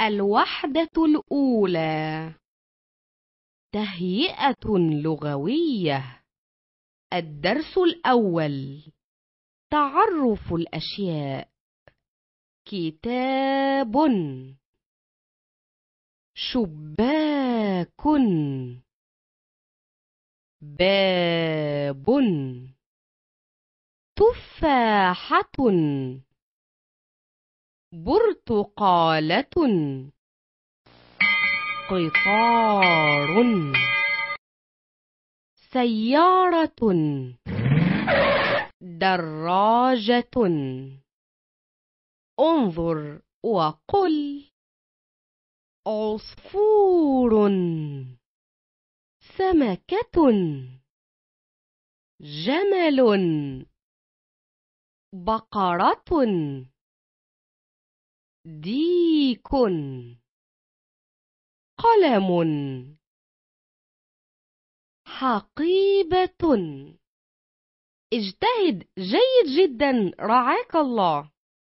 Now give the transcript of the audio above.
الوحدة الأولى تهيئة لغوية الدرس الأول تعرف الأشياء كتاب شباك باب تفاحة برتقالة قطار سيارة دراجة انظر وقل عصفور سمكة جمل بقرة ديك قلم حقيبة اجتهد جيد جدا رعاك الله